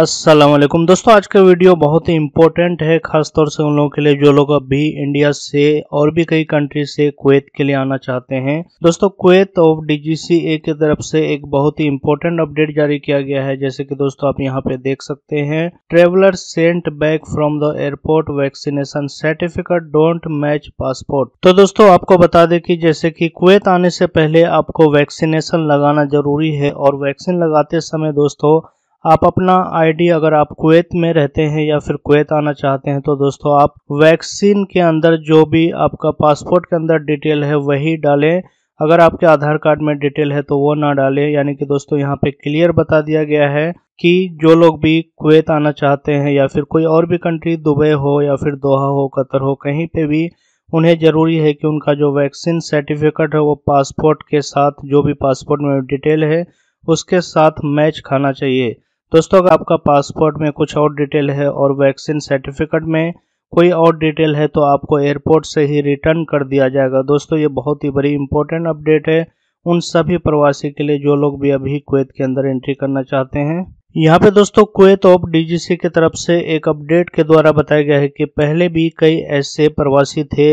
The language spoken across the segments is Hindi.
असलम दोस्तों आज का वीडियो बहुत ही इम्पोर्टेंट है ख़ासतौर से उन लोगों के लिए जो लोग अभी इंडिया से और भी कई कंट्री से कुवैत के लिए आना चाहते हैं दोस्तों कुवैत ऑफ ए की तरफ से एक बहुत ही इम्पोर्टेंट अपडेट जारी किया गया है जैसे कि दोस्तों आप यहां पे देख सकते हैं traveller sent back from the airport vaccination certificate don't match passport तो दोस्तों आपको बता दें कि जैसे कि कुवैत आने से पहले आपको वैक्सीनेशन लगाना जरूरी है और वैक्सीन लगाते समय दोस्तों आप अपना आईडी अगर आप कुवैत में रहते हैं या फिर कुवैत आना चाहते हैं तो दोस्तों आप वैक्सीन के अंदर जो भी आपका पासपोर्ट के अंदर डिटेल है वही डालें अगर आपके आधार कार्ड में डिटेल है तो वो ना डालें यानी कि दोस्तों यहाँ पे क्लियर बता दिया गया है कि जो लोग भी कुवैत आना चाहते हैं या फिर कोई और भी कंट्री दुबई हो या फिर दोहा हो कतर हो कहीं पे भी उन्हें ज़रूरी है कि उनका जो वैक्सीन सर्टिफिकेट है वो पासपोर्ट के साथ जो भी पासपोर्ट में डिटेल है उसके साथ मैच खाना चाहिए दोस्तों अगर आपका पासपोर्ट में कुछ और डिटेल है और वैक्सीन सर्टिफिकेट में कोई और डिटेल है तो आपको एयरपोर्ट से ही रिटर्न कर दिया जाएगा दोस्तों ये बहुत ही बड़ी इंपॉर्टेंट अपडेट है उन सभी प्रवासी के लिए जो लोग भी अभी कुवैत के अंदर एंट्री करना चाहते हैं यहाँ पे दोस्तों कुवैत ऑफ डीजीसी की तरफ से एक अपडेट के द्वारा बताया गया है कि पहले भी कई ऐसे प्रवासी थे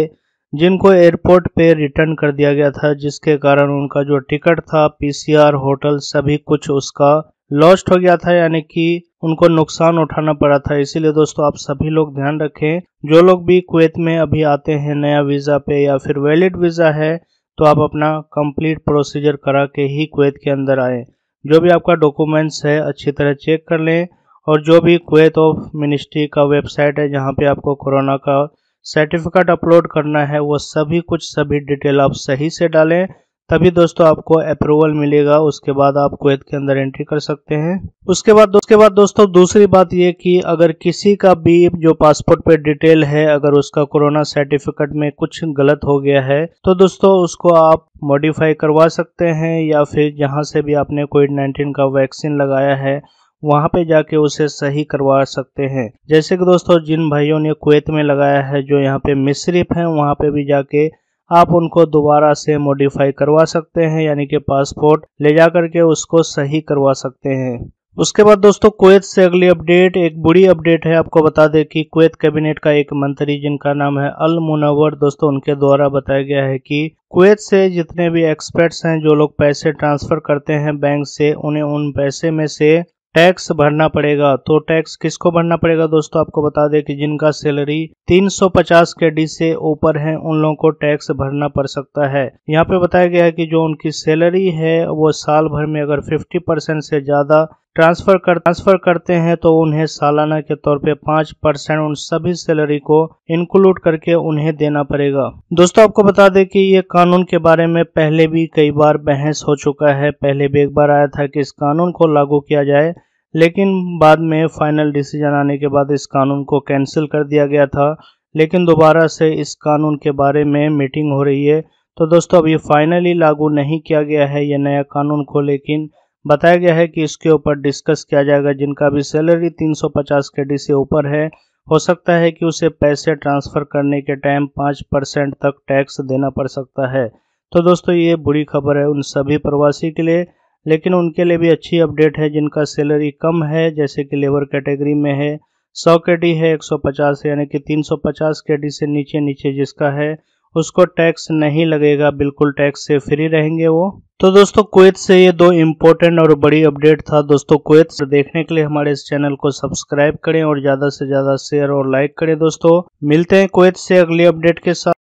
जिनको एयरपोर्ट पे रिटर्न कर दिया गया था जिसके कारण उनका जो टिकट था पीसीआर होटल सभी कुछ उसका लॉस्ट हो गया था यानी कि उनको नुकसान उठाना पड़ा था इसीलिए दोस्तों आप सभी लोग ध्यान रखें जो लोग भी कुवैत में अभी आते हैं नया वीज़ा पे या फिर वैलिड वीज़ा है तो आप अपना कंप्लीट प्रोसीजर करा के ही कुवैत के अंदर आए जो भी आपका डॉक्यूमेंट्स है अच्छी तरह चेक कर लें और जो भी कुवैत ऑफ मिनिस्ट्री का वेबसाइट है जहाँ पे आपको कोरोना का सर्टिफिकेट अपलोड करना है वो सभी कुछ सभी डिटेल आप सही से डालें तभी दोस्तों आपको अप्रूवल मिलेगा उसके बाद आप कुवैत के अंदर एंट्री कर सकते हैं उसके बाद उसके बाद दोस्तों दूसरी बात ये कि अगर किसी का भी जो पासपोर्ट पे डिटेल है अगर उसका कोरोना सर्टिफिकेट में कुछ गलत हो गया है तो दोस्तों उसको आप मॉडिफाई करवा सकते हैं या फिर जहाँ से भी आपने कोविड नाइन्टीन का वैक्सीन लगाया है वहाँ पे जाके उसे सही करवा सकते हैं जैसे कि दोस्तों जिन भाइयों ने कुवैत में लगाया है जो यहाँ पे मिसरिफ हैं वहाँ पे भी जाके आप उनको दोबारा से मॉडिफाई करवा सकते हैं यानी कि पासपोर्ट ले जा करके उसको सही करवा सकते हैं उसके बाद दोस्तों कुवैत से अगली अपडेट एक बुरी अपडेट है आपको बता दें कि कुवैत कैबिनेट का एक मंत्री जिनका नाम है अल मुनवर दोस्तों उनके द्वारा बताया गया है कि कुवैत से जितने भी एक्सपर्ट्स हैं जो लोग पैसे ट्रांसफ़र करते हैं बैंक से उन्हें उन पैसे में से टैक्स भरना पड़ेगा तो टैक्स किसको भरना पड़ेगा दोस्तों आपको बता दें कि जिनका सैलरी 350 के डी से ऊपर है उन लोगों को टैक्स भरना पड़ सकता है यहाँ पे बताया गया है कि जो उनकी सैलरी है वो साल भर में अगर 50 परसेंट से ज़्यादा ट्रांसफ़र कर ट्रांसफ़र करते हैं तो उन्हें सालाना के तौर पे पाँच परसेंट उन सभी सैलरी को इंक्लूड करके उन्हें देना पड़ेगा दोस्तों आपको बता दें कि ये कानून के बारे में पहले भी कई बार बहस हो चुका है पहले भी एक बार आया था कि इस कानून को लागू किया जाए लेकिन बाद में फाइनल डिसीजन आने के बाद इस कानून को कैंसिल कर दिया गया था लेकिन दोबारा से इस कानून के बारे में मीटिंग हो रही है तो दोस्तों अभी फाइनली लागू नहीं किया गया है यह नया कानून को लेकिन बताया गया है कि इसके ऊपर डिस्कस किया जाएगा जिनका भी सैलरी 350 के डी से ऊपर है हो सकता है कि उसे पैसे ट्रांसफ़र करने के टाइम पाँच परसेंट तक टैक्स देना पड़ सकता है तो दोस्तों ये बुरी खबर है उन सभी प्रवासी के लिए लेकिन उनके लिए भी अच्छी अपडेट है जिनका सैलरी कम है जैसे कि लेबर कैटेगरी में है सौ के डी है एक यानी कि 350 के डी से नीचे नीचे जिसका है उसको टैक्स नहीं लगेगा बिल्कुल टैक्स से फ्री रहेंगे वो तो दोस्तों कुवैत से ये दो इम्पोर्टेंट और बड़ी अपडेट था दोस्तों कुवैत से देखने के लिए हमारे इस चैनल को सब्सक्राइब करें और ज़्यादा से ज़्यादा शेयर और लाइक करें दोस्तों मिलते हैं कुवैत से अगली अपडेट के साथ